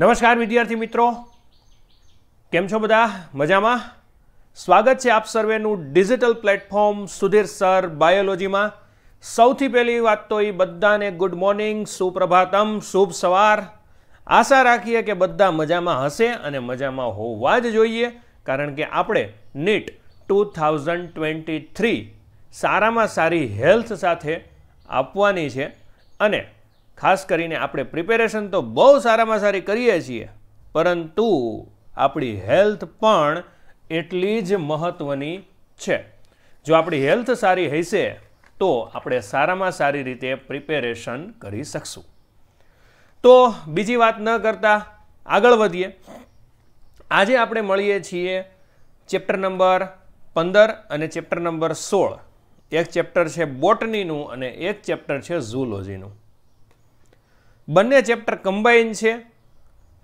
નમસ્કાર વિદ્યાર્થી મિત્રો કેમ છો બધા મજામાં સ્વાગત છે આપ સર્વેનું ડિજિટલ પ્લેટફોર્મ સુધીર સર બાયોલોજીમાં સૌથી પહેલી વાત તો એ બધાને ગુડ મોર્નિંગ સુપ્રભાતમ શુભ સવાર આશા રાખીએ કે બધા મજામાં હશે અને મજામાં હોવા જ જોઈએ કારણ કે આપણે NEET two thousand twenty three સારામાં સારી હેલ્થ સાથે આપવાની છે અને ખાસ કરીને આપણે પ્રિપેરેશન તો બહુ સારામાં સારી કરીએ છીએ પરંતુ આપણી હેલ્થ પણ એટલી જ મહત્ત્વની છે જો આપણી હેલ્થ સારી હશે તો આપણે સારામાં સારી રીતે પ્રિપેરેશન કરી શકશું તો બીજી વાત ન કરતાં આગળ વધીએ આજે આપણે મળીએ છીએ ચેપ્ટર નંબર પંદર અને ચેપ્ટર નંબર સોળ એક ચેપ્ટર છે બોટનીનું અને એક ચેપ્ટર છે ઝૂલોજીનું બંને ચેપ્ટર કમ્બાઈન છે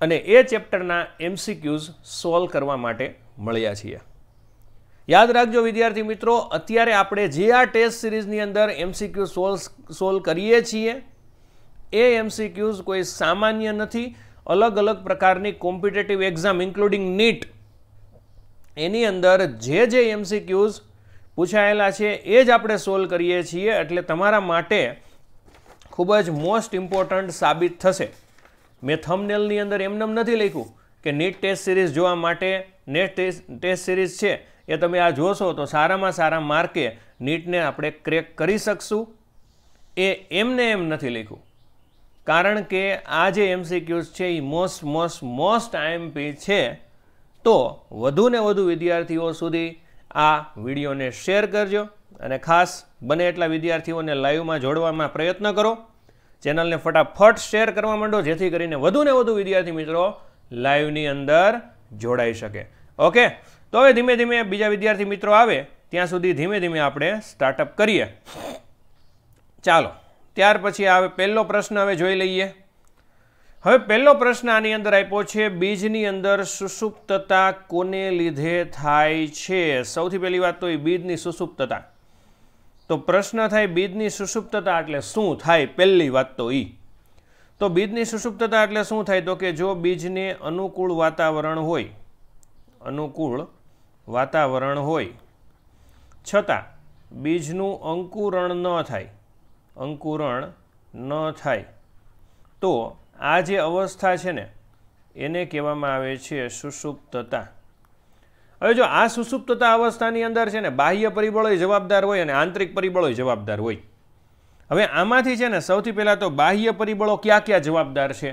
અને એ ચેપ્ટરના એમસીક્યુઝ સોલ્વ કરવા માટે મળ્યા છીએ યાદ રાખજો વિદ્યાર્થી મિત્રો અત્યારે આપણે જે આ ટેસ્ટ સિરીઝની અંદર એમસીક્યુ સોલ્વ સોલ્વ કરીએ છીએ એ એમસીક્યુઝ કોઈ સામાન્ય નથી અલગ અલગ પ્રકારની કોમ્પિટેટિવ એક્ઝામ ઇન્કલુડિંગ નીટ એની અંદર જે જે એમસીક્યુઝ પૂછાયેલા છે એ જ આપણે સોલ્વ કરીએ છીએ એટલે તમારા માટે ખૂબ જ મોસ્ટ ઇમ્પોર્ટન્ટ સાબિત થશે મેં થમનેલની અંદર એમનેમ નથી લખ્યું કે નીટ ટેસ્ટ સિરીઝ જોવા માટે નેટ ટેસ્ટ સિરીઝ છે એ તમે આ જોશો તો સારામાં સારા માર્કે નીટને આપણે ક્રેક કરી શકશું એ એમને એમ નથી લખ્યું કારણ કે આ જે એમસીક્યુઝ છે એ મોસ્ટ મોસ્ટ મોસ્ટ આઈએમપી છે તો વધુને વધુ વિદ્યાર્થીઓ સુધી આ વિડીયોને શેર કરજો અને ખાસ બને એટલા વિદ્યાર્થીઓને લાઈવમાં જોડવામાં પ્રયત્ન કરો ચેનલને ફટાફટ શેર કરવા માંડો જેથી કરીને વધુ ને વધુ વિદ્યાર્થી મિત્રો લાઈવની અંદર જોડાઈ શકે ઓકે તો હવે ધીમે ધીમે બીજા વિદ્યાર્થી મિત્રો આવે ત્યાં સુધી ધીમે ધીમે આપણે સ્ટાર્ટઅપ કરીએ ચાલો ત્યાર પછી આવે પહેલો પ્રશ્ન હવે જોઈ લઈએ હવે પહેલો પ્રશ્ન આની અંદર આપ્યો છે બીજની અંદર સુસુપ્તતા કોને લીધે થાય છે સૌથી પહેલી વાત તો એ બીજની સુસુપ્તતા તો પ્રશ્ન થાય બીજની સુષુપ્તતા એટલે શું થાય પહેલી વાત તો એ તો બીજની સુષુપ્તતા એટલે શું થાય તો કે જો બીજને અનુકૂળ વાતાવરણ હોય અનુકૂળ વાતાવરણ હોય છતાં બીજનું અંકુરણ ન થાય અંકુરણ ન થાય તો આ જે અવસ્થા છે ને એને કહેવામાં આવે છે સુષુપ્તતા હવે જો આ સુસુપ્તતા અવસ્થાની અંદર છે ને બાહ્ય પરિબળોય જવાબદાર હોય અને આંતરિક પરિબળોય જવાબદાર હોય હવે આમાંથી છે ને સૌથી પહેલાં તો બાહ્ય પરિબળો ક્યાં ક્યાં જવાબદાર છે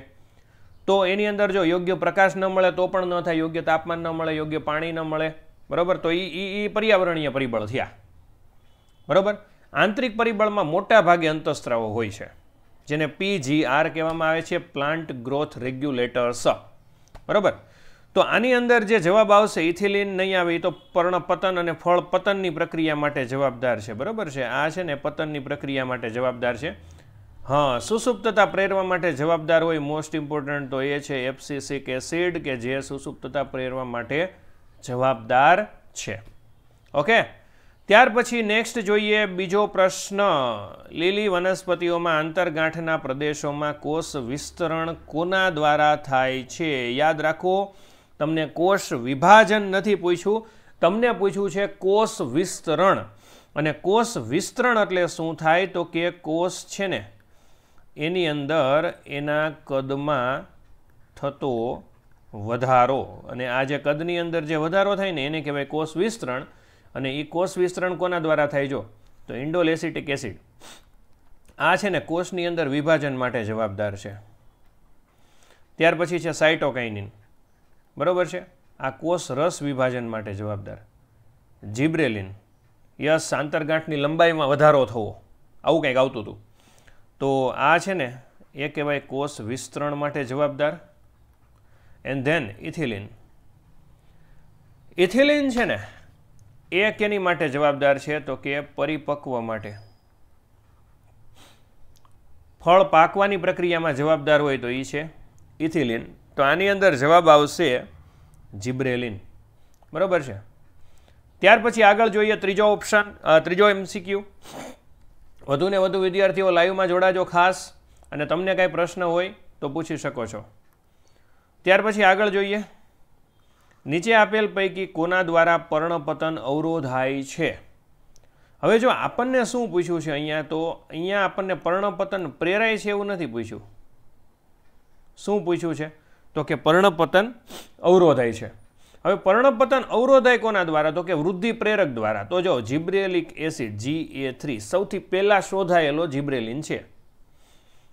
તો એની અંદર જો યોગ્ય પ્રકાશ ન મળે તો પણ ન થાય યોગ્ય તાપમાન ન મળે યોગ્ય પાણી ન મળે બરાબર તો એ એ પર્યાવરણીય પરિબળ થયા બરાબર આંતરિક પરિબળમાં મોટા ભાગે અંતઃસ્ત્રાવો હોય છે જેને પીજીઆર કહેવામાં આવે છે પ્લાન્ટ ગ્રોથ રેગ્યુલેટર્સ બરાબર તો આની અંદર જે જવાબ આવશે ઇથિલિન નહીં આવે એ તો પર્ણપતન અને ફળ પતનની પ્રક્રિયા માટે જવાબદાર છે બરાબર છે આ છે ને પતનની પ્રક્રિયા માટે જવાબદાર છે હા સુસુપ્તતા પ્રેરવા માટે જવાબદાર હોય મોસ્ટ ઇમ્પોર્ટન્ટ તો એ છે એફસીસિક એસિડ કે જે સુસુપ્તતા પ્રેરવા માટે જવાબદાર છે ઓકે ત્યાર પછી નેક્સ્ટ જોઈએ બીજો પ્રશ્ન લીલી વનસ્પતિઓમાં આંતરગાંઠના પ્રદેશોમાં કોષ વિસ્તરણ કોના દ્વારા થાય છે યાદ રાખો તમને કોષ વિભાજન નથી પૂછ્યું તમને પૂછ્યું છે કોષ વિસ્તરણ અને કોષ વિસ્તરણ એટલે શું થાય તો કે કોષ છે ને એની અંદર એના કદમાં થતો વધારો અને આ જે કદની અંદર જે વધારો થાય ને એને કહેવાય કોષ વિસ્તરણ અને એ કોષ વિસ્તરણ કોના દ્વારા થાય જો તો ઇન્ડોલેસિટિક એસિડ આ છે ને કોષની અંદર વિભાજન માટે જવાબદાર છે ત્યાર પછી છે સાઇટોકાઇનિન બરાબર છે આ કોષ રસ વિભાજન માટે જવાબદાર જીબ્રેલિન યસ આંતરગાંઠની લંબાઈમાં વધારો થવો આવું કંઈક આવતું હતું તો આ છે ને એ કહેવાય કોષ વિસ્તરણ માટે જવાબદાર એન્ડ ધેન ઇથિલિન ઇથિલિન છે ને એ કેની માટે જવાબદાર છે તો કે પરિપક્વ માટે ફળ પાકવાની પ્રક્રિયામાં જવાબદાર હોય તો એ છે ઇથિલિન તો આની અંદર જવાબ આવશે જીબ્રેલિન બરાબર છે ત્યાર પછી આગળ જોઈએ ત્રીજો ઓપ્શન ત્રીજો એમસીક્યુ વધુને વધુ વિદ્યાર્થીઓ લાઈવમાં જોડાજો ખાસ અને તમને કાંઈ પ્રશ્ન હોય તો પૂછી શકો છો ત્યાર પછી આગળ જોઈએ નીચે આપેલ પૈકી કોના દ્વારા પર્ણપતન અવરોધાય છે હવે જો આપણને શું પૂછ્યું છે અહીંયા તો અહીંયા આપણને પર્ણપતન પ્રેરાય છે એવું નથી પૂછ્યું શું પૂછ્યું છે તો કે પર્ણપતન અવરોધાય છે હવે પર્ણપતન અવરોધાય કોના દ્વારા તો કે વૃદ્ધિ પ્રેરક દ્વારા તો જો gibberellic acid G A three સૌથી પહેલાં શોધાયેલો જીબ્રેલિન છે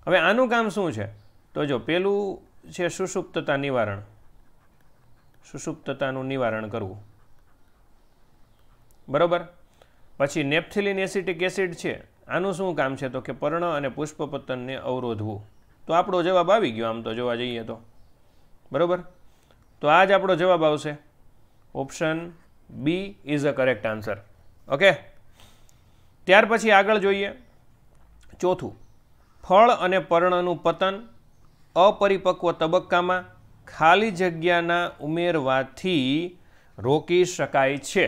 હવે આનું કામ શું છે તો જો પેલું છે સુષુપ્તતા નિવારણ સુષુપ્તતાનું નિવારણ કરવું બરાબર પછી નેપ્થિલિન એસિટિક એસિડ છે આનું શું કામ છે તો કે પર્ણ અને પુષ્પપતનને અવરોધવું તો આપણો જવાબ આવી ગયો આમ તો જોવા જઈએ તો બરાબર તો આ જ આપણો જવાબ આવશે option B is a correct answer okay ત્યાર પછી આગળ જોઈએ ચોથું ફળ અને પર્ણનું પતન અપરિપક્વ તબક્કામાં ખાલી જગ્યાના ઉમેરવાથી રોકી શકાય છે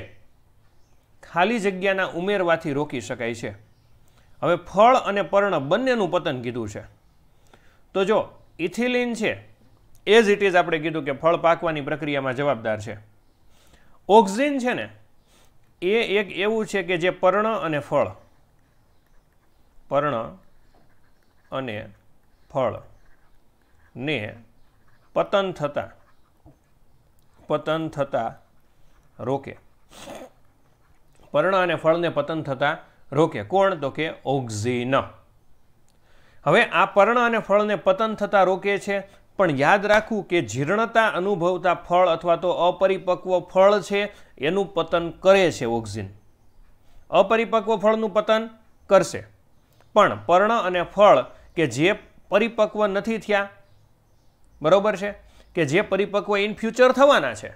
ખાલી જગ્યાના ઉમેરવાથી રોકી શકાય છે હવે ફળ અને પર્ણ બંનેનું પતન કીધું છે તો જો ઇથિલિન છે એઝ ઇટ ઇઝ આપણે કીધું કે ફળ પાકવાની પ્રક્રિયામાં જવાબદાર છે ઓક્સિન છે ને એ એક એવું છે કે જે પર્ણ અને ફળ પર્ણ અને ફળ ને પતન થતા પતન થતા રોકે પર્ણ અને ફળને પતન થતાં રોકે કોણ તો કે ઓક્ઝિન હવે આ પર્ણ અને ફળને પતન થતાં રોકે છે પણ યાદ રાખવું કે જીર્ણતા અનુભવતા ફળ અથવા તો અપરિપક્વ ફળ છે એનું પતન કરે છે ઓક્સિન અપરિપક્વ ફળનું પતન કરશે પણ પર્ણ અને ફળ કે જે પરિપક્વ નથી થયા બરોબર છે કે જે પરિપક્વ ઇન ફ્યુચર થવાના છે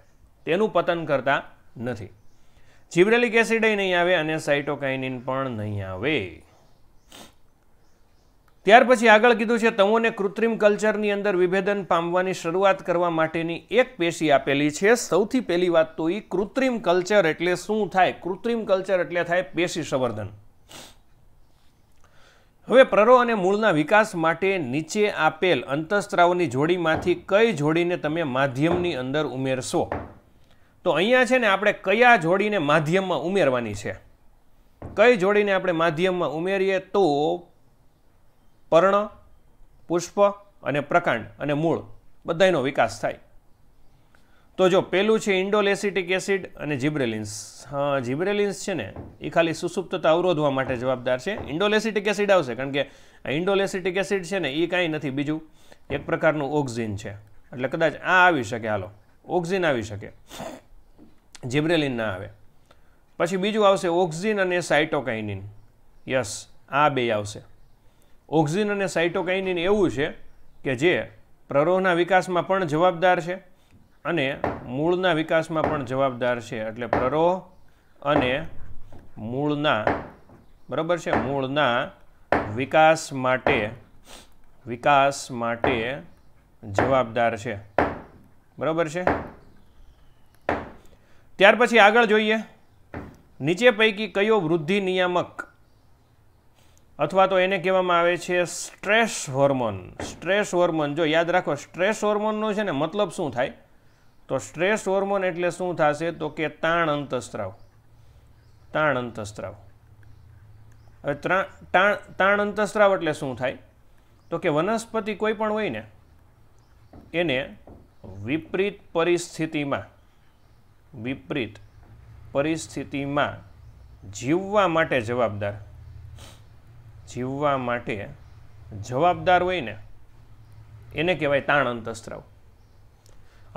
તેનું પતન કરતા નથી જીબ્રેલિક એસિડ નહીં આવે અને સાઇટોકાઇનિન પણ નહીં આવે ત્યાર પછી આગળ કીધું છે તમોને કૃત્રિમ કલ્ચરની અંદર વિભેદન પામવાની શરૂઆત કરવા માટેની એક પેશી આપેલી છે સૌથી પહેલી વાત તો એ કૃત્રિમ કલ્ચર એટલે શું થાય કૃત્રિમ કલ્ચર એટલે થાય પેશી સંવર્ધન હવે પ્રરો અને મૂળના વિકાસ માટે નીચે આપેલ અંતઃસ્ત્રાવની જોડીમાંથી કઈ જોડીને તમે માધ્યમની અંદર ઉમેરશો તો અહીંયા છે ને આપણે કયા જોડીને માધ્યમમાં ઉમેરવાની છે કઈ જોડીને આપણે માધ્યમમાં ઉમેરીએ તો પર્ણ પુષ્પ અને પ્રકાંડ અને મૂળ બધાનો વિકાસ થાય તો જો પહેલું છે ઇન્ડોલેસિટિક એસિડ અને જીબ્રેલિન્સ હા જીબ્રેલિન્સ છે ને એ ખાલી સુસુપ્તતા અવરોધવા માટે જવાબદાર છે ઇન્ડોલેસિટિક એસિડ આવશે કારણ કે આ ઇન્ડોલેસિટિક એસિડ છે ને એ કાંઈ નથી બીજું એક પ્રકારનું ઓક્ઝિન છે એટલે કદાચ આ આવી શકે હાલો ઓક્ઝિન આવી શકે જીબ્રેલિન ના આવે પછી બીજું આવશે ઓક્ઝિન અને સાઇટોકાઇનિન યસ આ બે આવશે ઓક્સિન અને સાઇટોકાઇનિન એવું છે કે જે પ્રરોહના વિકાસમાં પણ જવાબદાર છે અને મૂળના વિકાસમાં પણ જવાબદાર છે એટલે પ્રરોહ અને મૂળના બરાબર છે મૂળના વિકાસ માટે વિકાસ માટે જવાબદાર છે બરાબર છે ત્યાર પછી આગળ જોઈએ નીચે પૈકી કયો વૃદ્ધિ નિયામક અથવા તો એને કહેવામાં આવે છે સ્ટ્રેસ હોર્મોન સ્ટ્રેસ હોર્મોન જો યાદ રાખો સ્ટ્રેસ હોર્મોનનો છે ને મતલબ શું થાય તો સ્ટ્રેસ હોર્મોન એટલે શું થશે તો કે તાણ અંતસ્ત્રાવ તાણ અંતસ્ત્રાવ હવે તાણ તાણ અંતસ્ત્રાવ એટલે શું થાય તો કે વનસ્પતિ કોઈ પણ હોય ને એને વિપરીત પરિસ્થિતિમાં વિપરીત પરિસ્થિતિમાં જીવવા માટે જવાબદાર જીવવા માટે જવાબદાર હોય ને એને કહેવાય તાણ અંતઃસ્ત્રાવ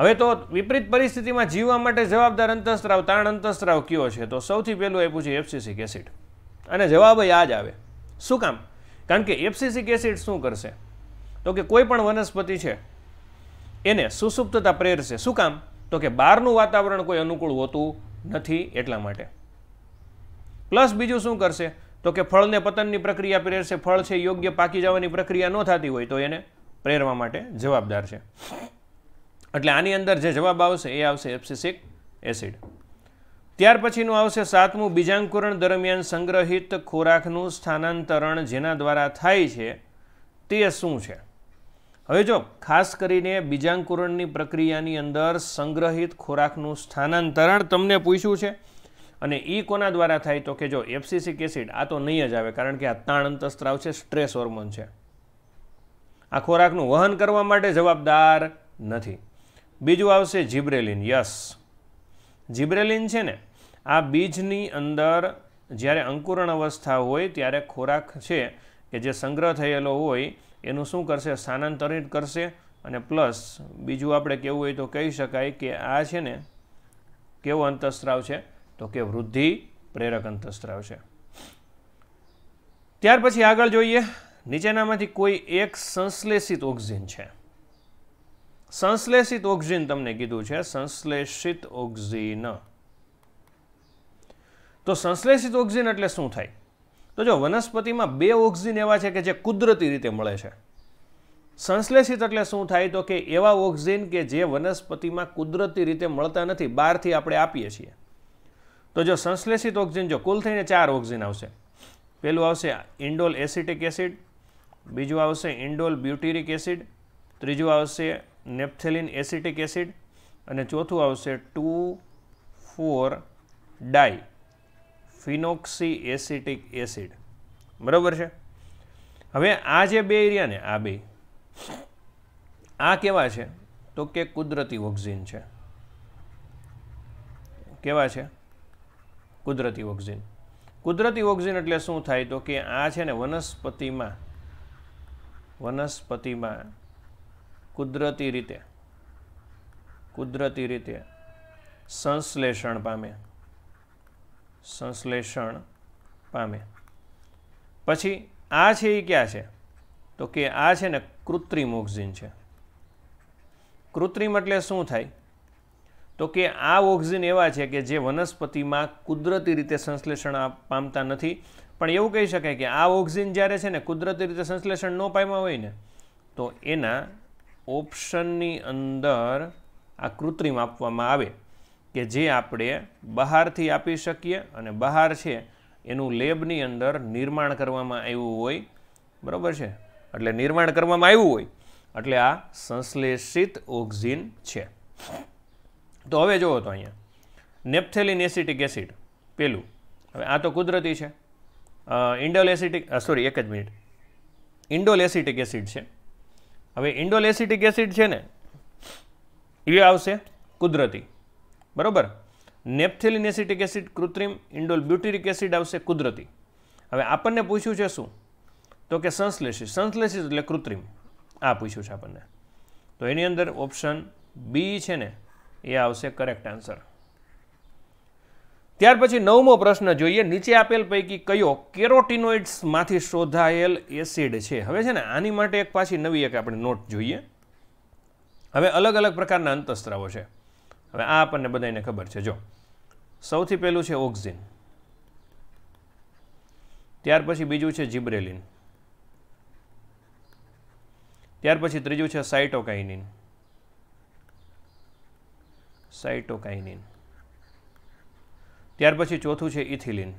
હવે તો વિપરીત પરિસ્થિતિમાં જીવવા માટે જવાબદાર અંતઃસ્ત્રાવ તાણ અંતસ્ત્રાવ કયો છે તો સૌથી પહેલું આપ્યું છે એફસીસિક એસિડ અને જવાબ આ જ આવે શું કામ કારણ કે એફસીસિક એસિડ શું કરશે તો કે કોઈ પણ વનસ્પતિ છે એને સુસુપ્તતા પ્રેરશે શું કામ તો કે બહારનું વાતાવરણ કોઈ અનુકૂળ હોતું નથી એટલા માટે પ્લસ બીજું શું કરશે તો કે ફળને પતનની પ્રક્રિયા પ્રેરશે ફળ છે યોગ્ય પાકી જવાની પ્રક્રિયા ન થતી હોય તો એને પ્રેરવા માટે જવાબદાર છે એટલે આની અંદર જે જવાબ આવશે એ આવશે એપ્સિસિક એસિડ ત્યાર પછીનું આવશે સાતમું બીજાંકુરણ દરમિયાન સંગ્રહિત ખોરાકનું સ્થાનાંતરણ જેના દ્વારા થાય છે તે શું છે હવે જો ખાસ કરીને બીજાંકુરણની પ્રક્રિયાની અંદર સંગ્રહિત ખોરાકનું સ્થાનાંતરણ તમને પૂછ્યું છે અને એ કોના દ્વારા થાય તો કે જો એફસીસિક એસિડ આ તો નહીં જ આવે કારણ કે આ તાણ અંતસ્ત્રાવ છે સ્ટ્રેસ હોર્મોન છે આ ખોરાકનું વહન કરવા માટે જવાબદાર નથી બીજું આવશે જીબ્રેલિન યસ જીબ્રેલિન છે ને આ બીજની અંદર જ્યારે અંકુરણ અવસ્થા હોય ત્યારે ખોરાક છે કે જે સંગ્રહ થયેલો હોય એનું શું કરશે સ્થાનાંતરિત કરશે અને પ્લસ બીજું આપણે કેવું હોય તો કહી શકાય કે આ છે ને કેવો અંતઃસ્ત્રાવ છે તો કે વૃદ્ધિ પ્રેરક અંતસ્ત્રાવ છે ત્યાર પછી આગળ જોઈએ નીચેનામાંથી કોઈ એક સંશ્લેષિત ઓક્સિજન છે સંશ્લેષિત ઓક્સિજન તમને કીધું છે સંશ્લેષિત ઓક્સિજન તો સંશ્લેષિત ઓક્સિજન એટલે શું થાય તો જો વનસ્પતિમાં બે ઓક્સિજન એવા છે કે જે કુદરતી રીતે મળે છે સંશ્લેષિત એટલે શું થાય તો કે એવા ઓક્સિજન કે જે વનસ્પતિમાં કુદરતી રીતે મળતા નથી બહારથી આપણે આપીએ છીએ તો જો સંશ્લેષિત ઓક્સિજન જો કુલ થઈને ચાર ઓક્સિજન આવશે પહેલું આવશે ઇન્ડોલ એસિટિક એસિડ બીજું આવશે ઇન્ડોલ બ્યુટીરિક એસિડ ત્રીજું આવશે નેપ્થેલિન એસિટિક એસિડ અને ચોથું આવશે two four di phenoxy acetic acid બરાબર છે હવે આ જે બે એરિયા ને આ બે આ કેવા છે તો કે કુદરતી ઓક્સિજન છે કેવા છે કુદરતી ઓક્સિજન કુદરતી ઓક્સિજન એટલે શું થાય તો કે આ છે ને વનસ્પતિમાં વનસ્પતિમાં કુદરતી રીતે કુદરતી રીતે સંશ્લેષણ પામે સંશ્લેષણ પામે પછી આ છે એ ક્યાં છે તો કે આ છે ને કૃત્રિમ ઓક્સિજન છે કૃત્રિમ એટલે શું થાય તો કે આ ઓક્સિજન એવા છે કે જે વનસ્પતિમાં કુદરતી રીતે સંશ્લેષણ પામતા નથી પણ એવું કહી શકાય કે આ ઓક્સિજન જ્યારે છે ને કુદરતી રીતે સંશ્લેષણ ન પામ્યા હોય ને તો એના ઓપ્શનની અંદર આ કૃત્રિમ આપવામાં આવે કે જે આપણે બહારથી આપી શકીએ અને બહાર છે એનું લેબની અંદર નિર્માણ કરવામાં આવ્યું હોય બરાબર છે એટલે નિર્માણ કરવામાં આવ્યું હોય એટલે આ સંશ્લેષિત ઓક્સિજન છે તો હવે જુઓ તો અહીંયા નેપ્થેલિન એસિટિક એસિડ પેલું હવે આ તો કુદરતી છે ઇન્ડોલ એસિટિક સોરી એક જ મિનિટ ઇન્ડોલ એસિટિક એસિડ છે હવે ઇન્ડોલ એસિટિક એસિડ છે ને એ આવશે કુદરતી બરાબર નેપ્થેલિન એસિટિક એસિડ કૃત્રિમ ઇન્ડોલ બ્યુટિરિક એસિડ આવશે કુદરતી હવે આપણને પૂછ્યું છે શું તો કે સંશ્લેષિત સંશ્લેષિત એટલે કૃત્રિમ આ પૂછ્યું છે આપણને તો એની અંદર ઓપ્શન બી છે ને એ આવશે કરેક્ટ આન્સર ત્યાર પછી નવમો પ્રશ્ન જોઈએ નીચે આપેલ પૈકી કયો કેરોટીનોઇડ્સમાંથી શોધાયેલ એસિડ છે હવે છે ને આની માટે એક પાછી નવી એક આપણે નોટ જોઈએ હવે અલગ અલગ પ્રકારના અંતસ્ત્રાવો છે હવે આ આપણને બધાને ખબર છે જો સૌથી પહેલું છે ઓક્સિન ત્યાર પછી બીજું છે જીબ્રેલિન ત્યાર પછી ત્રીજું છે સાઇટોકાઇનિન સાઇટોકાઇનિન ત્યાર પછી ચોથું છે ઇથિલિન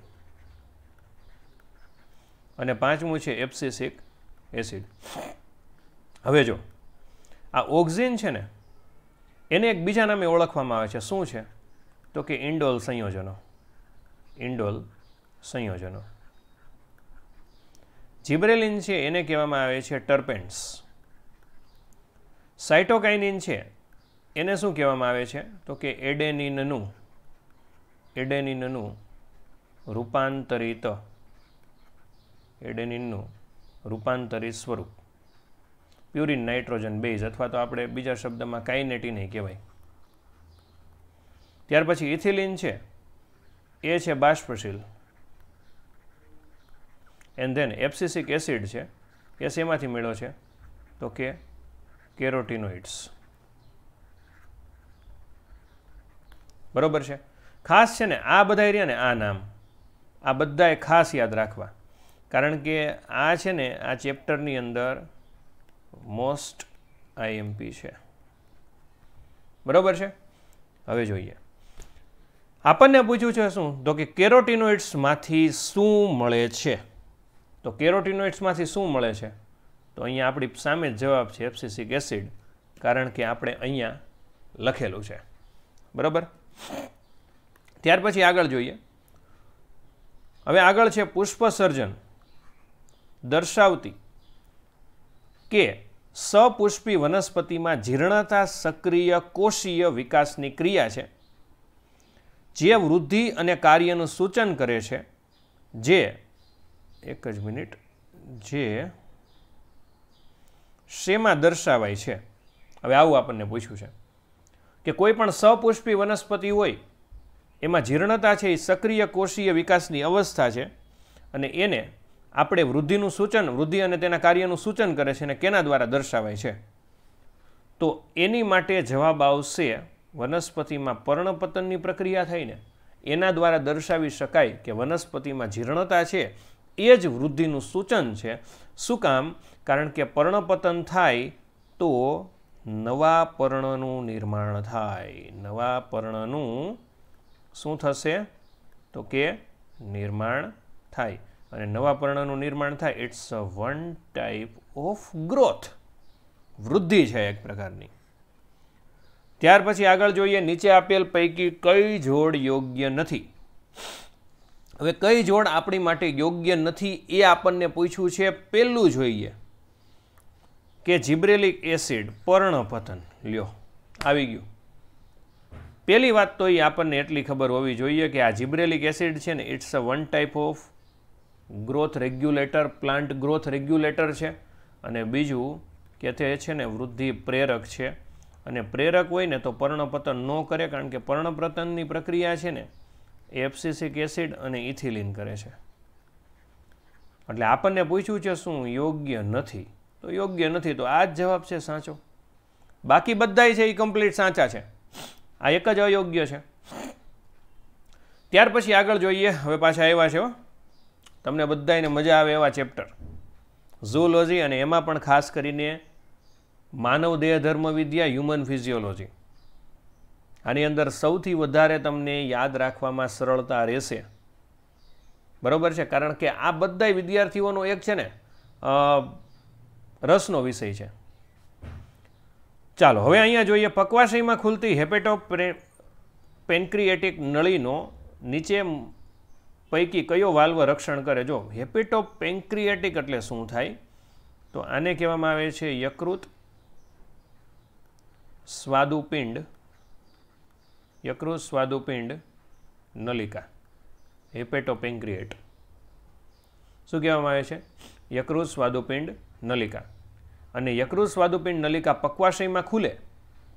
અને પાંચમું છે એપ્સિસિક એસિડ હવે જો આ ઓક્ઝિન છે ને એને એક બીજા નામે ઓળખવામાં આવે છે શું છે તો કે ઇન્ડોલ સંયોજનો ઇન્ડોલ સંયોજનો જીબ્રેલિન છે એને કહેવામાં આવે છે ટર્પેન્ટ્સ સાઇટોકાઇનિન છે એને શું કહેવામાં આવે છે તો કે એડેનિનનું એડેનિનનું રૂપાંતરિત એડેનિનનું રૂપાંતરિત સ્વરૂપ પ્યુરિન નાઇટ્રોજન બેઝ અથવા તો આપણે બીજા શબ્દમાં કાઇનેટીન કહેવાય ત્યાર પછી ઇથિલિન છે એ છે બાષ્પશીલ એન્ડ ધેન એપ્સિસિક એસિડ છે એ શેમાંથી મેળો છે તો કે કેરોટિનોઇડ્સ બરાબર છે ખાસ છે ને આ બધા એરિયાને આ નામ આ બધાએ ખાસ યાદ રાખવા કારણ કે આ છે ને આ ચેપ્ટરની અંદર મોસ્ટ આઈએમપી છે બરાબર છે હવે જોઈએ આપણને પૂછ્યું છે શું તો કે કેરોટીનોઇડ્સમાંથી શું મળે છે તો કેરોટીનોઇડ્સમાંથી શું મળે છે તો અહીંયા આપણી સામે જવાબ છે એપ્સિસિક એસિડ કારણ કે આપણે અહીંયા લખેલું છે બરાબર ત્યાર પછી આગળ જોઈએ હવે આગળ છે પુષ્પસર્જન દર્શાવતી કે સપુષ્પી વનસ્પતિમાં જીર્ણતા સક્રિય કોષીય વિકાસની ક્રિયા છે જે વૃદ્ધિ અને કાર્યનું સૂચન કરે છે જે એક જ મિનિટ જે શેમાં દર્શાવાય છે હવે આવું આપણને પૂછ્યું છે કે કોઈ પણ સપુષ્પી વનસ્પતિ હોય એમાં જીર્ણતા છે એ સક્રિય કોષીય વિકાસની અવસ્થા છે અને એને આપણે વૃદ્ધિનું સૂચન વૃદ્ધિ અને તેના કાર્યનું સૂચન કરે છે અને કેના દ્વારા દર્શાવાય છે તો એની માટે જવાબ આવશે વનસ્પતિમાં પર્ણપતનની પ્રક્રિયા થઈને એના દ્વારા દર્શાવી શકાય કે વનસ્પતિમાં જીર્ણતા છે એ જ વૃદ્ધિનું સૂચન છે શું કામ કારણ કે પર્ણપતન થાય તો નવા પર્ણનું નિર્માણ થાય નવા પર્ણનું શું થશે તો કે નિર્માણ થાય અને નવા પર્ણનું નિર્માણ થાય it's a one type of growth વૃદ્ધિ છે એક પ્રકારની ત્યાર પછી આગળ જોઈએ નીચે આપેલ પૈકી કઈ જોડ યોગ્ય નથી હવે કઈ જોડ આપણી માટે યોગ્ય નથી એ આપણને પૂછ્યું છે પહેલું જોઈએ કે જિબ્રેલિક એસિડ પર્ણપતન લ્યો આવી ગયું પહેલી વાત તો એ આપણને એટલી ખબર હોવી જોઈએ કે આ જિબ્રેલિક એસિડ છે ને it's a one type of growth regulator plant growth regulator છે અને બીજું કે તે છે ને વૃદ્ધિ પ્રેરક છે અને પ્રેરક હોય ને તો પર્ણપતન ન કરે કારણ કે પર્ણપતનની પ્રક્રિયા છે ને એપ્સિસિક એસિડ અને ઇથિલિન કરે છે એટલે આપણને પૂછ્યું છે શું યોગ્ય નથી તો યોગ્ય નથી તો આ જ જવાબ છે સાચો બાકી બધાય છે એ કમ્પ્લીટ સાચા છે આ એક જ અયોગ્ય છે ત્યાર પછી આગળ જોઈએ હવે પાછા એવા છે તમને બધાને મજા આવે એવા ચેપ્ટર ઝૂલોજી અને એમાં પણ ખાસ કરીને માનવ દેહ વિદ્યા હ્યુમન ફિઝિયોલોજી આની અંદર સૌથી વધારે તમને યાદ રાખવામાં સરળતા રહેશે બરોબર છે કારણ કે આ બધા વિદ્યાર્થીઓનો એક છે ને રસનો વિષય છે ચાલો હવે અહીંયા જોઈએ પક્વાશયમાં ખુલતી હેપેટો પેન્ક્રિએટિક નળીનો નીચે પૈકી કયો વાલ્વ રક્ષણ કરે જો હેપેટો પેન્ક્રિએટિક એટલે શું થાય તો આને કહેવામાં આવે છે યકૃત સ્વાદુપિંડ યકૃત સ્વાદુપિંડ નલિકા હેપેટો પેન્ક્રિએટ શું કહેવામાં આવે છે યકૃત સ્વાદુપિંડ નલિકા અને યકૃત સ્વાદુપિંડ નલિકા પક્વાશયમાં ખુલે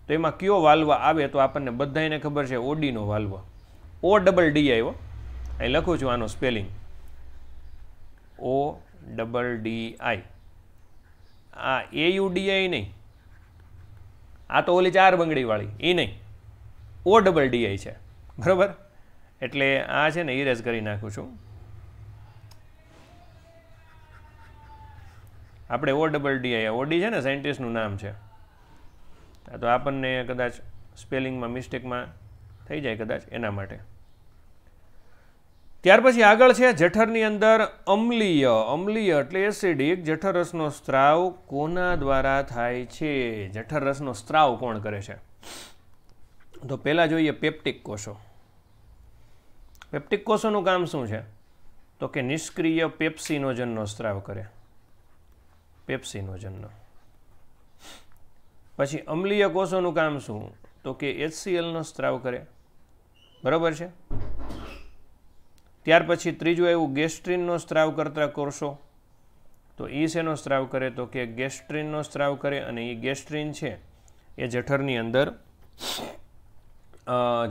તો એમાં કયો વાલ્વ આવે તો આપણને બધાને ખબર છે ઓડીનો વાલ્વ ઓ ડબલ ડી આવ્યો અહીં લખું છું આનો spelling O double D I આ એ યુ નહીં આ તો ઓલી ચાર બંગડીવાળી એ નહીં ઓ ડબલ ડીઆઈ છે બરાબર એટલે આ છે ને ઇરેઝ કરી નાખું છું આપણે ઓ ડબલ ડી ઓડી છે ને સાયન્ટિસ્ટનું નામ છે આ તો આપણને કદાચ સ્પેલિંગમાં મિસ્ટેકમાં થઈ જાય કદાચ એના માટે ત્યાર પછી આગળ છે જઠરની અંદર અમ્લીય અમલીય એટલે એસિડિક જઠર રસનો સ્ત્રાવ કોના દ્વારા થાય છે જઠર રસનો સ્ત્રાવ કોણ કરે છે તો પહેલાં જોઈએ પેપ્ટિક કોષો પેપ્ટિક કોષોનું કામ શું છે તો કે નિષ્ક્રિય પેપ્સીનોજનનો સ્ત્રાવ કરે પેપ્સીનો જન્મ પછી અમ્લીય કોષોનું કામ શું તો કે એચસીએલનો સ્ત્રાવ કરે બરાબર છે ત્યાર પછી ત્રીજું એવું ગેસ્ટ્રીનનો સ્ત્રાવ કરતા કોષો તો એ શેનો સ્ત્રાવ કરે તો કે ગેસ્ટ્રીનનો સ્ત્રાવ કરે અને એ ગેસ્ટ્રીન છે એ જઠરની અંદર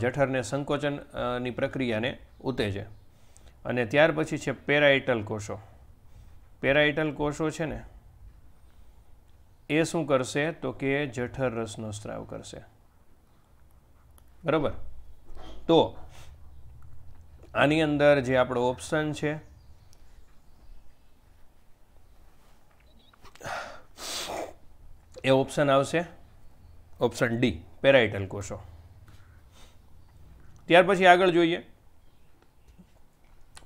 જઠરને સંકોચનની પ્રક્રિયાને ઉત્તેજે અને ત્યાર પછી છે પેરાઇટલ કોષો પેરાઇટલ કોષો છે ને એ શું કરશે તો કે જઠર રસનો સ્ત્રાવ કરશે બરાબર તો આની અંદર જે આપણો ઓપ્શન છે એ ઓપ્શન આવશે ઓપ્શન ડી પેરાઇટલ કોષો ત્યાર પછી આગળ જોઈએ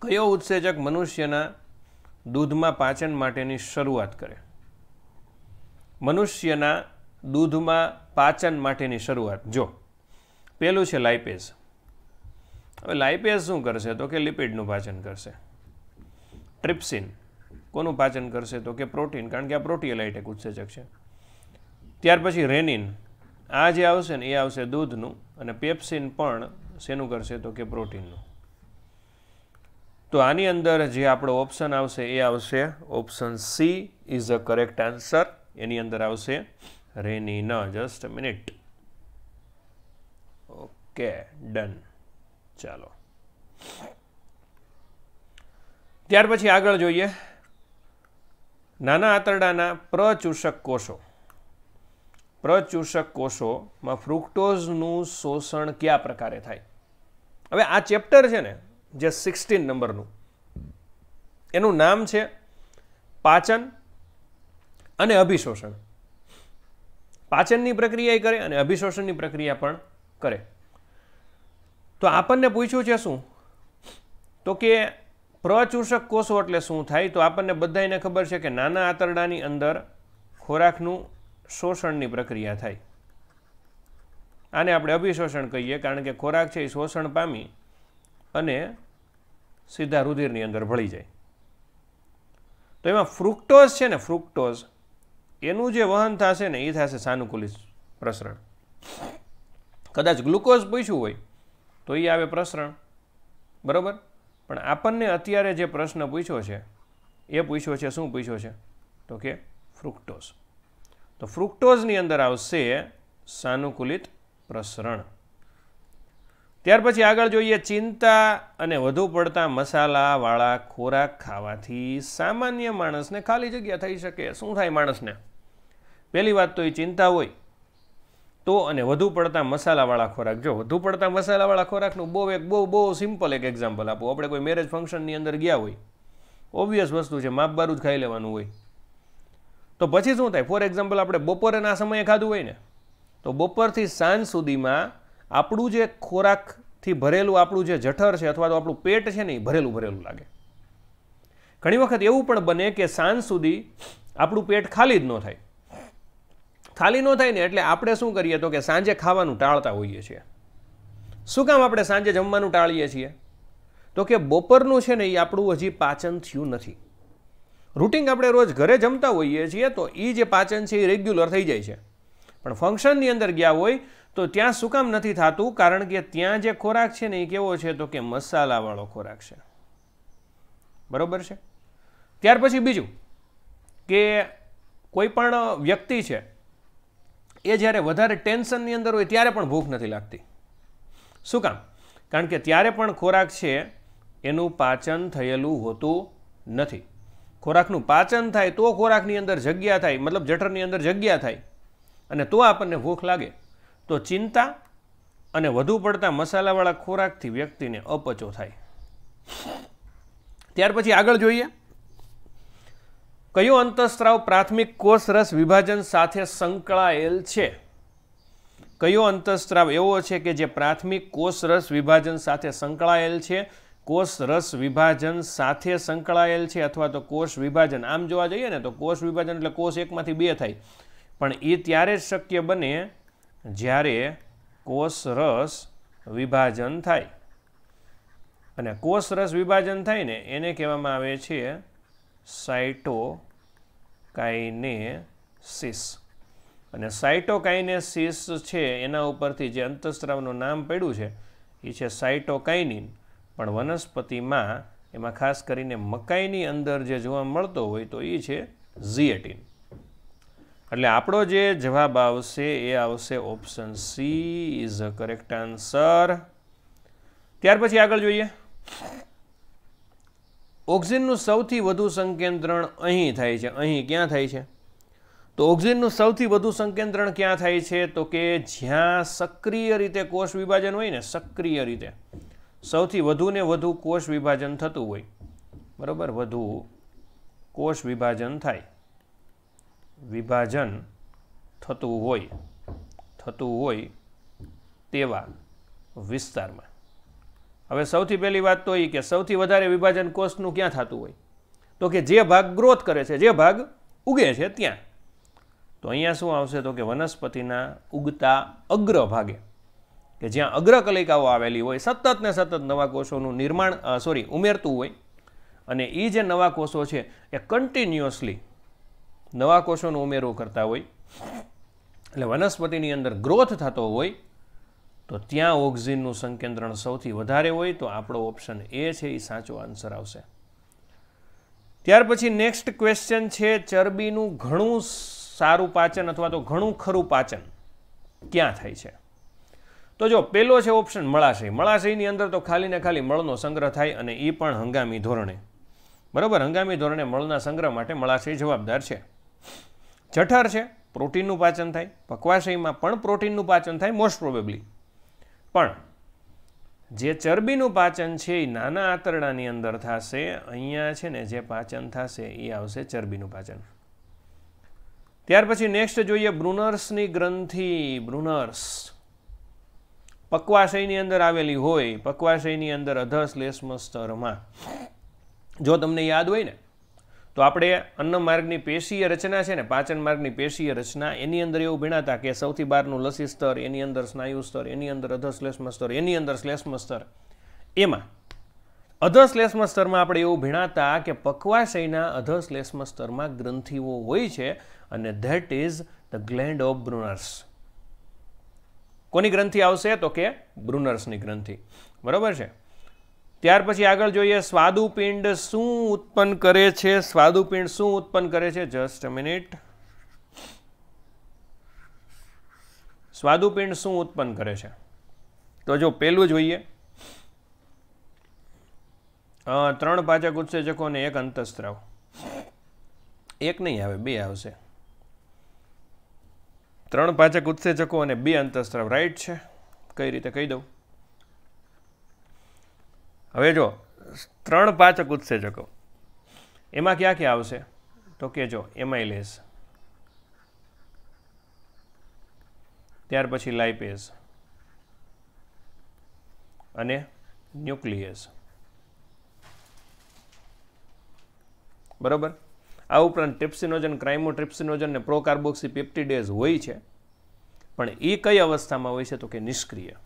કયો ઉત્સેચક મનુષ્યના દૂધમાં પાચન માટેની શરૂઆત કરે મનુષ્યના દૂધમાં પાચન માટેની શરૂઆત જો પહેલું છે લાઇપેઝ હવે લાઇપેઝ શું કરશે તો કે લિપિડનું પાચન કરશે ટ્રિપ્સિન કોનું પાચન કરશે તો કે પ્રોટીન કારણ કે આ પ્રોટીએલાઇટ એક ઉત્સેચક છે ત્યાર પછી રેનિન આ જે આવશે ને એ આવશે દૂધનું અને પેપ્સિન પણ શેનું કરશે તો કે પ્રોટીનનું તો આની અંદર જે આપણો ઓપ્શન આવશે એ આવશે option C is a correct answer એની અંદર આવશે રેની ન જસ્ટ મિનિટ ઓકે ડન ચાલો ત્યાર પછી આગળ જોઈએ નાના આંતરડાના પ્રચૂષક કોષો પ્રચૂષક કોષોમાં ફ્રુક્ટોઝનું શોષણ કયા પ્રકારે થાય હવે આ ચેપ્ટર છે ને જે સિક્સટીન નંબરનું એનું નામ છે પાચન અને અભિશોષણ પાચનની પ્રક્રિયા કરે અને અભિશોષણની પ્રક્રિયા પણ કરે તો આપણને પૂછ્યું છે શું તો કે પ્રચૂષક કોષો એટલે શું થાય તો આપણને બધાને ખબર છે કે નાના આંતરડાની અંદર ખોરાકનું શોષણની પ્રક્રિયા થાય આને આપણે અભિશોષણ કહીએ કારણ કે ખોરાક છે એ શોષણ પામી અને સીધા રુધિરની અંદર ભળી જાય તો એમાં ફ્રુક્ટોઝ છે ને ફ્રુક્ટોઝ એનું જે વહન થશે ને એ થશે સાનુકૂલિત પ્રસરણ કદાચ ગ્લુકોઝ પૂછ્યું હોય તો એ આવે પ્રસરણ બરાબર પણ આપણને અત્યારે જે પ્રશ્ન પૂછ્યો છે એ પૂછ્યો છે શું પૂછ્યો છે તો કે ફ્રુક્ટોઝ તો ફ્રુક્ટોઝની અંદર આવશે સાનુકૂલિત પ્રસરણ ત્યાર પછી આગળ જોઈએ ચિંતા અને વધુ પડતા મસાલાવાળા ખોરાક ખાવાથી સામાન્ય માણસને ખાલી જગ્યા થઈ શકે શું થાય માણસને પહેલી વાત તો એ ચિંતા હોય તો અને વધુ પડતા મસાલાવાળા ખોરાક જો વધુ પડતા મસાલાવાળા ખોરાકનું બહુ એક બહુ બહુ સિમ્પલ એક એક્ઝામ્પલ આપો આપણે કોઈ મેરેજ ફંક્શનની અંદર ગયા હોય ઓબ્વિયસ વસ્તુ છે માપબારું જ ખાઈ લેવાનું હોય તો પછી શું થાય ફોર એક્ઝામ્પલ આપણે બપોરેના સમયે ખાધું હોય ને તો બપોરથી સાંજ સુધીમાં આપણું જે ખોરાકથી ભરેલું આપણું જે જઠર છે અથવા તો આપણું પેટ છે ને એ ભરેલું ભરેલું લાગે ઘણી વખત એવું પણ બને કે સાંજ સુધી આપણું પેટ ખાલી જ ન થાય ખાલી ન થાય ને એટલે આપણે શું કરીએ તો કે સાંજે ખાવાનું ટાળતા હોઈએ છીએ શું કામ આપણે સાંજે જમવાનું ટાળીએ છીએ તો કે બપોરનું છે ને એ આપણું હજી પાચન થયું નથી રૂટિંગ આપણે રોજ ઘરે જમતા હોઈએ છીએ તો એ જે પાચન છે એ રેગ્યુલર થઈ જાય છે પણ ફંક્શનની અંદર ગયા હોય તો ત્યાં શું કામ નથી થતું કારણ કે ત્યાં જે ખોરાક છે ને એ કેવો છે તો કે મસાલાવાળો ખોરાક છે બરાબર છે ત્યાર પછી બીજું કે કોઈ પણ વ્યક્તિ છે એ જ્યારે વધારે ટેન્શનની અંદર હોય ત્યારે પણ ભૂખ નથી લાગતી શું કામ કારણ કે ત્યારે પણ ખોરાક છે એનું પાચન થયેલું હોતું નથી ખોરાકનું પાચન થાય તો ખોરાકની અંદર જગ્યા થાય મતલબ જઠરની અંદર જગ્યા થાય અને તો આપણને ભૂખ લાગે તો ચિંતા અને વધુ પડતા મસાલાવાળા ખોરાકથી વ્યક્તિને અપચો થાય ત્યાર પછી આગળ જોઈએ કયો અંતઃસ્ત્રાવ પ્રાથમિક કોષરસ વિભાજન સાથે સંકળાયેલ છે કયો અંતસ્ત્રાવ એવો છે કે જે પ્રાથમિક કોષરસ વિભાજન સાથે સંકળાયેલ છે કોષરસ વિભાજન સાથે સંકળાયેલ છે અથવા તો કોષ વિભાજન આમ જોવા જઈએ ને તો કોષ વિભાજન એટલે કોષ એકમાંથી બે થાય પણ એ ત્યારે જ શક્ય બને જ્યારે કોષરસ વિભાજન થાય અને કોષરસ વિભાજન થાય ને એને કહેવામાં આવે છે સાઇટોકાઇનેસિસ અને સાઇટોકાઇનેસિસ છે એના ઉપરથી જે અંતઃસ્ત્રાવનું નામ પડ્યું છે એ છે સાઇટોકાઇનિન પણ વનસ્પતિમાં એમાં ખાસ કરીને મકાઈની અંદર જે જોવા મળતો હોય તો એ છે ઝીએટીન એટલે આપણો જે જવાબ આવશે એ આવશે option C is a correct answer ત્યાર પછી આગળ જોઈએ ઓક્સિજનનું સૌથી વધુ સંકેન્દ્રણ અહીં થાય છે અહીં ક્યાં થાય છે તો ઓક્સિજનનું સૌથી વધુ સંકેન્દ્રણ ક્યાં થાય છે તો કે જ્યાં સક્રિય રીતે કોષ વિભાજન હોય ને સક્રિય રીતે સૌથી વધુ ને વધુ કોષ વિભાજન થતું હોય બરાબર વધુ કોષ વિભાજન થાય વિભાજન થતું હોય થતું હોય તેવા વિસ્તારમાં હવે સૌથી પહેલી વાત તો એ કે સૌથી વધારે વિભાજન કોષનું ક્યાં થતું હોય તો કે જે ભાગ ગ્રોથ કરે છે જે ભાગ ઉગે છે ત્યાં તો અહીંયા શું આવશે તો કે વનસ્પતિના ઉગતા અગ્ર ભાગે કે જ્યાં અગ્રકલિકાઓ આવેલી હોય સતત ને સતત નવા કોષોનું નિર્માણ સોરી ઉમેરતું હોય અને એ જે નવા કોષો છે એ કન્ટિન્યુઅસલી નવા કોષોનું ઉમેરો કરતા હોય એટલે વનસ્પતિની અંદર ગ્રોથ થતો હોય તો ત્યાં ઓક્સિજનનું સંકેન્દ્રણ સૌથી વધારે હોય તો આપણો ઓપ્શન એ છે એ સાચો આન્સર આવશે ત્યાર પછી નેક્સ્ટ ક્વેશ્ચન છે ચરબીનું ઘણું સારું પાચન અથવા તો ઘણું ખરું પાચન ક્યાં થાય છે તો જો પહેલો છે ઓપ્શન મળાશય મળાશયની અંદર તો ખાલી ને ખાલી મળનો સંગ્રહ થાય અને એ પણ હંગામી ધોરણે બરાબર હંગામી ધોરણે મળના સંગ્રહ માટે મળાશય જવાબદાર છે જઠર છે પ્રોટીનનું પાચન થાય પકવાશયમાં પણ પ્રોટીનનું પાચન થાય મોસ્ટ પ્રોબેબલી પણ જે ચરબીનું પાચન છે એ નાના આંતરડાની અંદર થશે અહીંયા છે ને જે પાચન થશે એ આવશે ચરબીનું પાચન ત્યાર પછી નેક્સ્ટ જોઈએ બ્રુનર્સની ગ્રંથિ બ્રુનર્સ પક્વાશયની અંદર આવેલી હોય પકવાશયની અંદર અધસ લેસ્મસ્તરમાં જો તમને યાદ હોય ને તો આપણે અન્ન માર્ગની પેશીય રચના છે ને પાચન માર્ગની પેશીય રચના એની અંદર એવું ભીણાતા કે સૌથી બહારનું લસી સ્તર એની અંદર સ્નાયુ સ્તર એની અંદર અધશ્લેષ્મ સ્તર એની અંદર શ્લેષ્મ સ્તર એમાં અધશ્લેષ્મ સ્તરમાં આપણે એવું ભીણાતા કે પકવાશયના અધશ્લેષ્મ સ્તરમાં ગ્રંથિઓ હોય છે અને that is the gland of Brunner's કોની ગ્રંથિ આવશે તો કે બ્રુનર્સની ગ્રંથિ બરાબર છે ત્યાર પછી આગળ જોઈએ સ્વાદુપિંડ શું ઉત્પન્ન કરે છે સ્વાદુપિંડ શું ઉત્પન્ન કરે છે જસ્ટ અ મિનિટ સ્વાદુપિંડ શું ઉત્પન્ન કરે છે તો જો પહેલું જોઈએ ત્રણ પાચક ઉત્સેચકો અને એક અંતસ્ત્રાવ એક નહીં આવે બે આવશે ત્રણ પાચક ઉત્સેચકો અને બે અંતસ્ત્રાવ રાઈટ છે કઈ રીતે કહી દઉં હવે જો ત્રણ પાચક ઉત્સેજકો એમાં ક્યાં ક્યાં આવશે તો કે જો એમાઇલેસ ત્યાર પછી લાઇપેઝ અને ન્યુક્લિયસ બરોબર આ ઉપરાંત ટ્રિપ્સિનોજન ક્રાઇમોટ્રિપ્સિનોજન ને પ્રોકાર્બોક્સી પેપ્ટિડેઝ હોય છે પણ એ કઈ અવસ્થામાં હોય છે તો કે નિષ્ક્રિય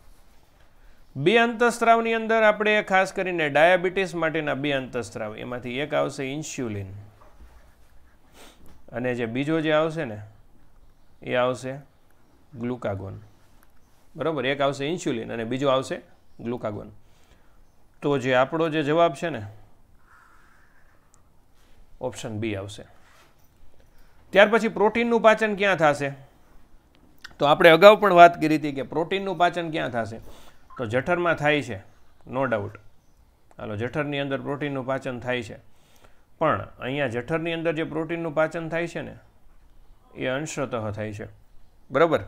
બે અંતઃસ્ત્રાવની અંદર આપણે ખાસ કરીને ડાયાબિટીસ માટેના બે અંતઃસ્ત્રાવ એમાંથી એક આવશે ઇન્સ્યુલિન અને જે બીજો જે આવશે ને એ આવશે ગ્લુકાગોન બરાબર એક આવશે ઇન્સ્યુલિન અને બીજો આવશે ગ્લુકાગોન તો જે આપણો જે જવાબ છે ને ઓપ્શન બી આવશે ત્યાર પછી પ્રોટીનનું પાચન ક્યાં થશે તો આપણે અગાઉ પણ વાત કરી હતી કે પ્રોટીનનું પાચન ક્યાં થશે તો જઠરમાં થાય છે નો ડાઉટ હાલો જઠરની અંદર પ્રોટીનનું પાચન થાય છે પણ અહીંયા જઠરની અંદર જે પ્રોટીનનું પાચન થાય છે ને એ અંશતઃ થાય છે બરાબર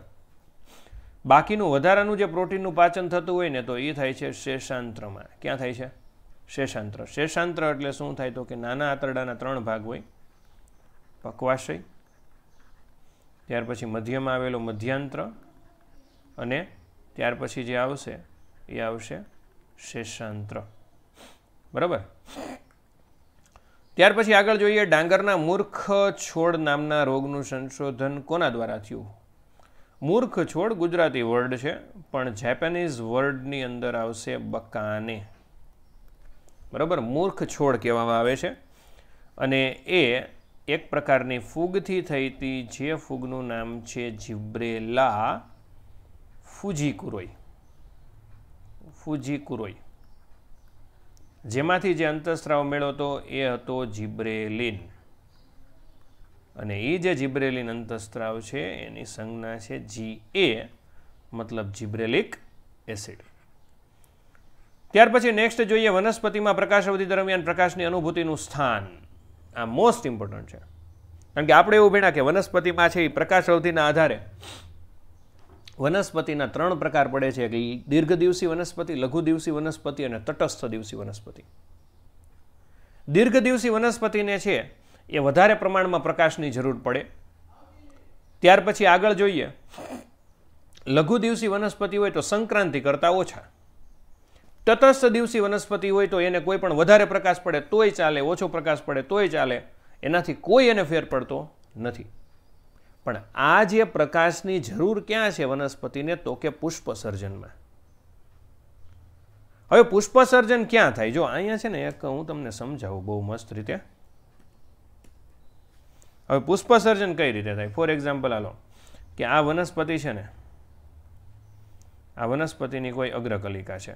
બાકીનું વધારાનું જે પ્રોટીનનું પાચન થતું હોય ને તો એ થાય છે શેષાંત્રમાં ક્યાં થાય છે શેષાંત્ર શેષાંત્ર એટલે શું થાય તો કે નાના આંતરડાના ત્રણ ભાગ હોય પકવાશય ત્યાર પછી મધ્યમાં આવેલો મધ્યાંત્ર અને ત્યાર પછી જે આવશે એ આવશે શેષાંત્ર બરાબર ત્યાર પછી આગળ જોઈએ ડાંગરના મૂર્ખ છોડ નામના રોગનું સંશોધન કોના દ્વારા થયું મૂર્ખ છોડ ગુજરાતી વર્ડ છે પણ જેપેનીઝ વર્ડની અંદર આવશે બકાને બરાબર મૂર્ખ છોડ કહેવામાં આવે છે અને એ એક પ્રકારની ફૂગથી થઈ હતી જે ફૂગનું નામ છે જીબ્રેલા ફુજી ફુજીકુરોઈ કુરોઈ જેમાંથી જે અંતઃસ્ત્રાવ મેળવ્યો હતો એ હતો જીબ્રેલિન અને એ જે જીબ્રેલિન અંતઃસ્ત્રાવ છે એની સંજ્ઞા છે જી એ મતલબ જીબ્રેલિક એસિડ ત્યાર પછી નેક્સ્ટ જોઈએ વનસ્પતિમાં પ્રકાશ અવધિ દરમિયાન પ્રકાશની અનુભૂતિનું સ્થાન આ મોસ્ટ ઇમ્પોર્ટન્ટ છે કારણ કે આપણે એવું ભણ્યા કે વનસ્પતિમાં છે એ પ્રકાશ અવધિના આધારે વનસ્પતિના ત્રણ પ્રકાર પડે છે કે દીર્ઘ દિવસી વનસ્પતિ લઘુ દિવસી વનસ્પતિ અને તટસ્થ દિવસી વનસ્પતિ દીર્ઘ દિવસી વનસ્પતિને છે એ વધારે પ્રમાણમાં પ્રકાશની જરૂર પડે ત્યાર પછી આગળ જોઈએ લઘુ દિવસી વનસ્પતિ હોય તો સંક્રાંતિ કરતાં ઓછા તટસ્થ દિવસી વનસ્પતિ હોય તો એને કોઈ પણ વધારે પ્રકાશ પડે તોય ચાલે ઓછો પ્રકાશ પડે તોય ચાલે એનાથી કોઈ એને ફેર પડતો નથી પણ આ જે પ્રકાશની જરૂર ક્યાં છે વનસ્પતિને તો કે પુષ્પસર્જનમાં હવે પુષ્પસર્જન ક્યાં થાય જો અહીંયા છે ને એક હું તમને સમજાવું બહુ મસ્ત રીતે હવે પુષ્પસર્જન કઈ રીતે થાય ફોર એક્ઝામ્પલ આલો કે આ વનસ્પતિ છે ને આ વનસ્પતિની કોઈ અગ્રકલિકા છે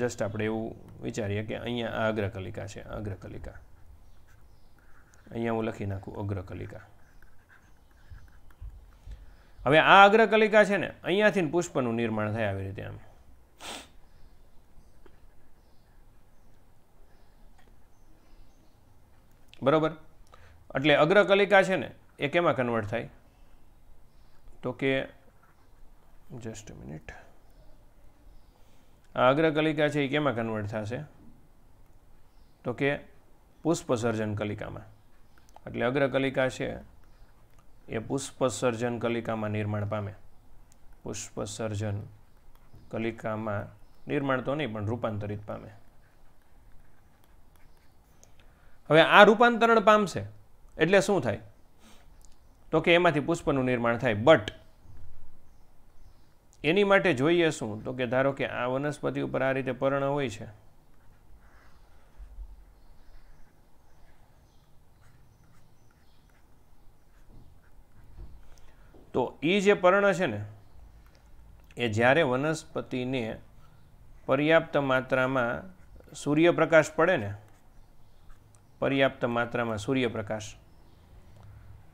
જસ્ટ આપણે એવું વિચારીએ કે અહીંયા આ અગ્રકલિકા છે અગ્રકલિકા અહીંયા હું લખી નાખું અગ્રકલિકા હવે આ અગ્રકલિકા છે ને અહીંયાથી પુષ્પનું નિર્માણ થાય આવી રીતે આમ બરોબર એટલે અગ્રકલિકા છે ને એ કેમાં કન્વર્ટ થાય તો કે જસ્ટ મિનિટ આ અગ્રકલિકા છે એ કેમાં કન્વર્ટ થશે તો કે પુષ્પસર્જન કલિકામાં એટલે અગ્રકલિકા છે એ પુષ્પસર્જન કલિકામાં નિર્માણ પામે પુષ્પસર્જન કલિકામાં નિર્માણ તો નહીં પણ રૂપાંતરિત પામે હવે આ રૂપાંતરણ પામશે એટલે શું થાય તો કે એમાંથી પુષ્પનું નિર્માણ થાય બટ એની માટે જોઈએ શું તો કે ધારો કે આ વનસ્પતિ ઉપર આ રીતે પર્ણ હોય છે એ જે પર્ણ છે ને એ જ્યારે વનસ્પતિને પર્યાપ્ત માત્રામાં સૂર્યપ્રકાશ પડે ને પર્યાપ્ત માત્રામાં સૂર્યપ્રકાશ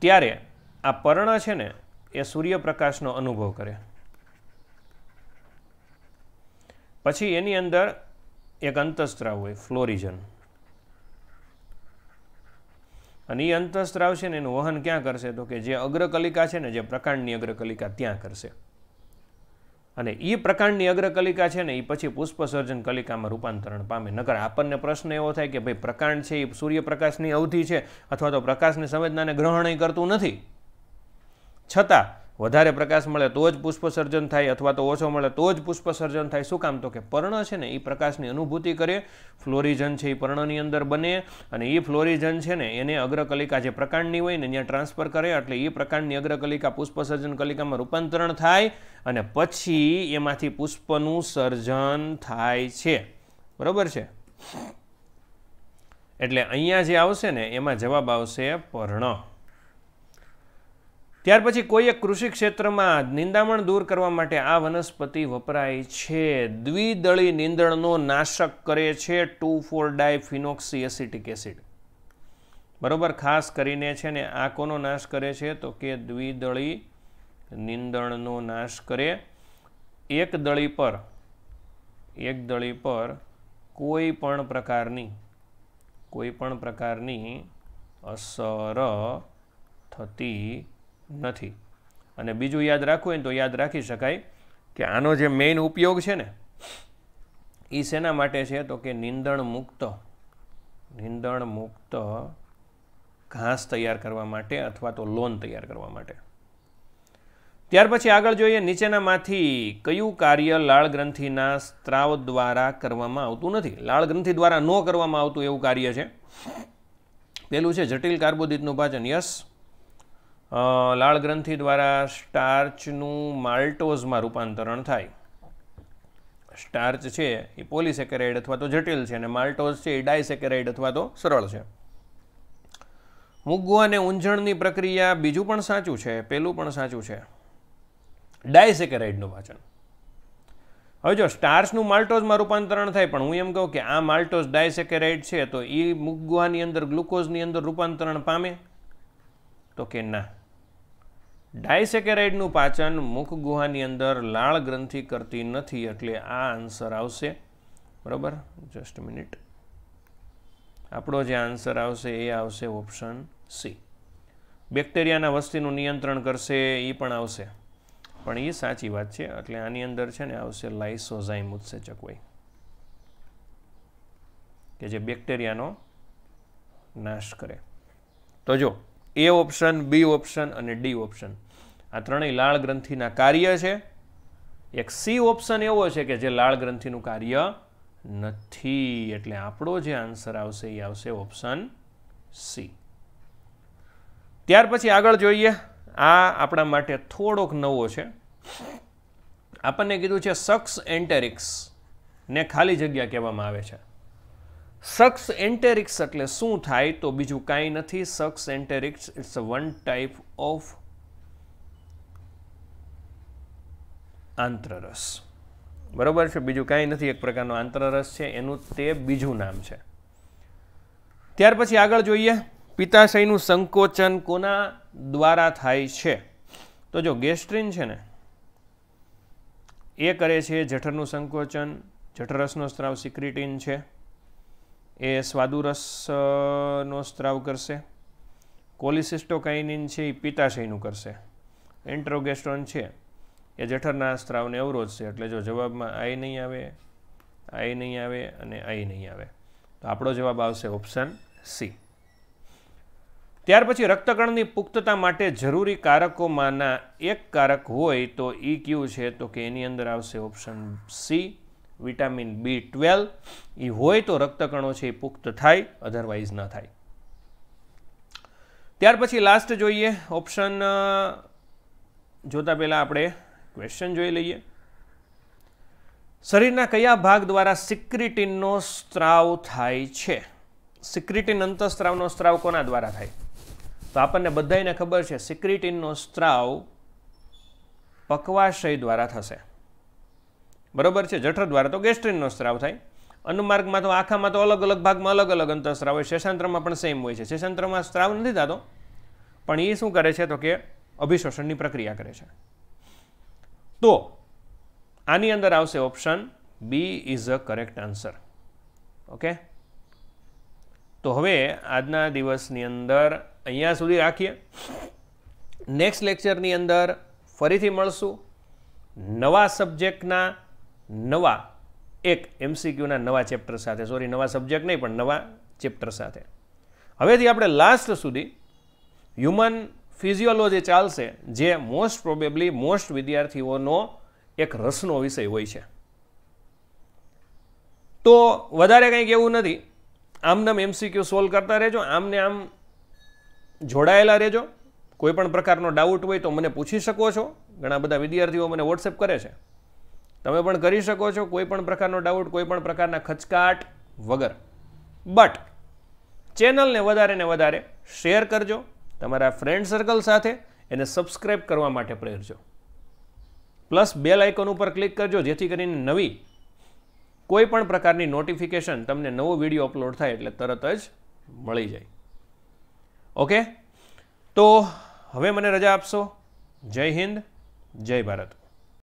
ત્યારે આ પર્ણ છે ને એ સૂર્યપ્રકાશનો અનુભવ કરે પછી એની અંદર એક અંતસ્ત્રાવ હોય ફ્લોરિજન અને એ અંતઃસ્ત્રાવ છે ને એનું વહન ક્યાં કરશે તો કે જે અગ્રકલિકા છે ને જે પ્રકાંડની અગ્રકલિકા ત્યાં કરશે અને એ પ્રકાંડની અગ્રકલિકા છે ને એ પછી પુષ્પસર્જન કલિકામાં રૂપાંતરણ પામે નકર આપણને પ્રશ્ન એવો થાય કે ભાઈ પ્રકાંડ છે એ સૂર્યપ્રકાશની અવધિ છે અથવા તો પ્રકાશની સંવેદનાને ગ્રહણ કરતું નથી છતાં વધારે પ્રકાશ મળે તો જ પુષ્પસર્જન થાય અથવા તો ઓછો મળે તો જ પુષ્પસર્જન થાય શું કામ તો કે પર્ણ છે ને એ પ્રકાશની અનુભૂતિ કરે ફ્લોરિજન છે એ પર્ણની અંદર બને અને એ ફ્લોરિજન છે ને એને અગ્રકલિકા જે પ્રકાંડની હોય ને ત્યાં ટ્રાન્સફર કરે એટલે એ પ્રકાંડની અગ્રકલિકા પુષ્પસર્જન કલિકામાં રૂપાંતરણ થાય અને પછી એમાંથી પુષ્પનું સર્જન થાય છે બરાબર છે એટલે અહીંયા જે આવશે ને એમાં જવાબ આવશે પર્ણ ત્યાર પછી એક કૃષિ ક્ષેત્રમાં નિંદામણ દૂર કરવા માટે આ વનસ્પતિ વપરાય છે દ્વિદળી નિંદણનો નાશક કરે છે two four diphenoxy acetic acid બરાબર ખાસ કરીને છે ને આ કોનો નાશ કરે છે તો કે દ્વિદળી નિંદણનો નાશ કરે એક દળી પર એક દળી પર કોઈ પણ પ્રકારની કોઈ પણ પ્રકારની અસર થતી નથી અને બીજું યાદ રાખવું હોય તો યાદ રાખી શકાય કે આનો જે મેઇન ઉપયોગ છે ને એ શેના માટે છે તો કે નિંદણ મુક્ત નિંદણ મુક્ત ઘાસ તૈયાર કરવા માટે અથવા તો લોન તૈયાર કરવા માટે ત્યાર પછી આગળ જોઈએ નીચેનામાંથી કયું કાર્ય લાળ સ્ત્રાવ દ્વારા કરવામાં આવતું નથી લાળ દ્વારા ન કરવામાં આવતું એવું કાર્ય છે પહેલું છે જટિલ કાર્બોદિતનું પાચન યસ લાળ ગ્રંથિ દ્વારા સ્ટાર્ચનું માલ્ટોઝમાં રૂપાંતરણ થાય સ્ટાર્ચ છે એ પોલીસેકેરાઇડ અથવા તો જટિલ છે અને માલ્ટોઝ છે એ ડાયસેકેરાઇડ અથવા તો સરળ છે મુગ્ગુ અને ઊંઝણની પ્રક્રિયા બીજું પણ સાચું છે પેલું પણ સાચું છે ડાયસેકેરાઇડનું વાંચન હવે જો સ્ટાર્ચનું માલ્ટોઝમાં રૂપાંતરણ થાય પણ હું એમ કહું કે આ માલ્ટોઝ ડાયસેકેરાઇડ છે તો એ મુગવાની અંદર ગ્લુકોઝની અંદર રૂપાંતરણ પામે તો કે ના ડાયસેકેરાઇડનું પાચન મુખ ગુહાની અંદર લાળ ગ્રંથિ કરતી નથી એટલે આ આન્સર આવશે બરાબર જસ્ટ મિનિટ આપણો જે આન્સર આવશે એ આવશે ઓપ્શન સી બેક્ટેરિયાના વસ્તીનું નિયંત્રણ કરશે એ પણ આવશે પણ એ સાચી વાત છે એટલે આની અંદર છે ને આવશે લાઇસોઝાઇમ ઉત્સેચક હોય કે જે બેક્ટેરિયાનો નાશ કરે તો જો એ ઓપ્શન બી ઓપ્શન અને ડી ઓપ્શન આ ત્રણેય લાળ ગ્રંથિના કાર્ય છે એક સી ઓપ્શન એવો છે કે જે લાળ ગ્રંથિનું કાર્ય નથી એટલે આપણો જે આન્સર આવશે એ આવશે ઓપ્શન સી ત્યાર પછી આગળ જોઈએ આ આપણા માટે થોડોક નવો છે આપણને કીધું છે સક્સ એન્ટેરિક્સ ને ખાલી જગ્યા કહેવામાં આવે છે સક્સ એન્ટેરિક્સ એટલે શું થાય તો બીજું કાંઈ નથી succus entericus it's one type of આંતરરસ બરાબર છે બીજું કાંઈ નથી એક પ્રકારનો આંતરરસ છે એનું તે બીજું નામ છે ત્યાર પછી આગળ જોઈએ પિત્તાશયનું સંકોચન કોના દ્વારા થાય છે તો જો ગેસ્ટ્રીન છે ને એ કરે છે જઠરનું સંકોચન જઠરસનો સ્ત્રાવ સિક્રિટીન છે એ સ્વાદુરસનો સ્ત્રાવ કરશે કોલિસિસ્ટોકાઇનિન છે એ પિત્તાશયનું કરશે એન્ટ્રોગેસ્ટ્રોન છે એ જઠરના સ્ત્રાવને અવરોધશે એટલે જો જવાબમાં આઈ નહીં આવે આઈ નહીં આવે અને આઈ નહીં આવે તો આપણો જવાબ આવશે ઓપ્શન સી ત્યાર પછી રક્તગણની પુખ્તતા માટે જરૂરી કારકોમાંના એક કારક હોય તો ઈ e ક્યુ છે તો કે એની અંદર આવશે option C vitamin B twelve એ હોય તો રક્તકણો છે એ પુખ્ત થાય અધરવાઇઝ ન થાય ત્યાર પછી લાસ્ટ જોઈએ ઓપ્શન જોતાં પહેલાં આપણે ક્વેશ્ચન જોઈ લઈએ શરીરના કયા ભાગ દ્વારા સિક્રિટિનનો સ્ત્રાવ થાય છે સિક્રિટિન અંતઃસ્ત્રાવનો સ્ત્રાવ કોના દ્વારા થાય તો આપણને બધાને ખબર છે સિક્રિટિનનો સ્ત્રાવ પકવાશય દ્વારા થશે બરોબર છે જઠર દ્વારા તો ગેસ્ટ્રીનનો સ્ત્રાવ થાય અનુમાર્ગમાં તો આખામાં તો અલગ અલગ ભાગમાં અલગ અલગ અંતઃસ્ત્રાવ હોય શેષાંત્રમાં પણ સેમ હોય છે શેષાંત્રમાં સ્ત્રાવ નથી થતો પણ એ શું કરે છે તો કે અભિશોષણની પ્રક્રિયા કરે છે તો આની અંદર આવશે option B is a correct answer okay તો હવે આજના દિવસની અંદર અહીંયા સુધી રાખીએ નેક્સ્ટ લેક્ચરની અંદર ફરીથી મળશું નવા સબ્જેક્ટના નવા એક એમસીક્યુના નવા ચેપ્ટર સાથે સોરી નવા સબ્જેક્ટ નહીં પણ નવા ચેપ્ટર સાથે હવેથી આપણે લાસ્ટ સુધી હ્યુમન ફિઝિયોલોજી ચાલશે જે મોસ્ટ પ્રોબેબલી મોસ્ટ વિદ્યાર્થીઓનો એક રસનો વિષય હોય છે તો વધારે કંઈક એવું નથી આમનામ એમસીક્યુ સોલ્વ કરતા રહેજો આમને આમ જોડાયેલા રહેજો કોઈપણ પ્રકારનો ડાઉટ હોય તો મને પૂછી શકો છો ઘણા બધા વિદ્યાર્થીઓ મને વોટ્સએપ કરે છે તમે પણ કરી શકો છો કોઈપણ પ્રકારનો ડાઉટ કોઈપણ પ્રકારના ખચકાટ વગર બટ ચેનલને વધારે ને વધારે શેર કરજો તમારા ફ્રેન્ડ સર્કલ સાથે એને સબસ્ક્રાઇબ કરવા માટે પ્રેરજો પ્લસ બેલ આઇકોન ઉપર ક્લિક કરજો જેથી કરીને નવી કોઈ પણ પ્રકારની નોટિફિકેશન તમને નવો વિડીયો અપલોડ થાય એટલે તરત જ મળી જાય ઓકે તો હવે મને રજા આપશો જય હિન્દ જય ભારત